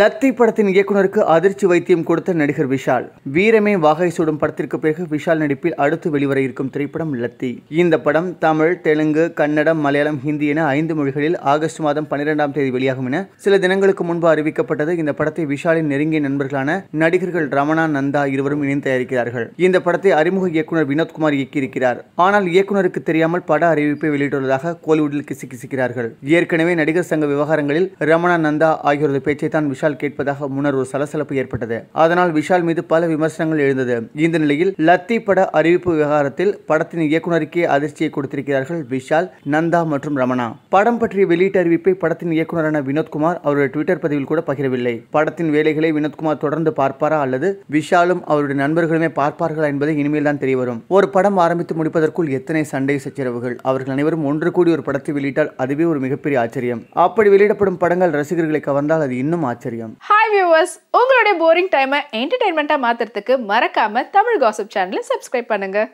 லத்தி படத்தின் இயக்குனருக்கு அதிர்ச்சி வைத்தியம் கொடுத்த நடிகர் விஷால் வீரமே வாகை சூடும் படத்திற்கு பிறகு விஷால் நடிப்பில் அடுத்து வெளிவர இருக்கும் திரைப்படம் லத்தி இந்த படம் தமிழ் தெலுங்கு கன்னடம் மலையாளம் ஹிந்தி என ஐந்து மொழிகளில் ஆகஸ்ட் மாதம் பன்னிரெண்டாம் தேதி வெளியாகும் என சில தினங்களுக்கு முன்பு அறிவிக்கப்பட்டது இந்த படத்தை விஷாலின் நெருங்கிய நண்பர்களான நடிகர்கள் ரமணா நந்தா இருவரும் இணைந்து தயாரிக்கிறார்கள் இந்த படத்தை அறிமுக இயக்குனர் வினோத்குமார் இயக்கியிருக்கிறார் ஆனால் இயக்குனருக்கு தெரியாமல் பட அறிவிப்பை வெளியிட்டுள்ளதாக கோலிவுட்டில் கிசிக்கிறார்கள் ஏற்கனவே நடிகர் சங்க விவகாரங்களில் ரமணா நந்தா ஆகியோரது பேச்சை தான் விஷால் கேட்பதாக முன்னர் ஒரு சலசலப்பு ஏற்பட்டது அதனால் விஷால் மீது பல விமர்சனங்கள் எழுந்தது இந்த நிலையில் லத்தி பட அறிவிப்பு விவகாரத்தில் படத்தின் இயக்குநருக்கே அதிர்ச்சியை கொடுத்திருக்கிறார்கள் விஷால் நந்தா மற்றும் ரமணா படம் பற்றிய வெளியீட்டு அறிவிப்பை படத்தின் இயக்குநரான வினோத்குமார் அவருடைய ட்விட்டர் பதிவில் கூட பகிரவில்லை படத்தின் வேலைகளை வினோத்குமார் தொடர்ந்து பார்ப்பாரா அல்லது விஷாலும் அவருடைய நண்பர்களுமே பார்ப்பார்களா என்பது இனிமேல் தான் தெரியவரும் ஒரு படம் ஆரம்பித்து முடிப்பதற்குள் எத்தனை சண்டை சச்சரவுகள் அவர்கள் அனைவரும் ஒன்று கூடி ஒரு படத்தை வெளியிட்டால் அதுவே ஒரு மிகப்பெரிய ஆச்சரியம் அப்படி வெளியிடப்படும் படங்கள் ரசிகர்களை கவர்ந்தால் அது இன்னும் ஆச்சரியம் ஆச்சரியம் ஹாய் வியூவர்ஸ் உங்களுடைய போரிங் டைமை என்டர்டைன்மெண்ட்டாக மாற்றுறதுக்கு மறக்காம தமிழ் காசப் சேனலை சப்ஸ்கிரைப் பண்ணுங்க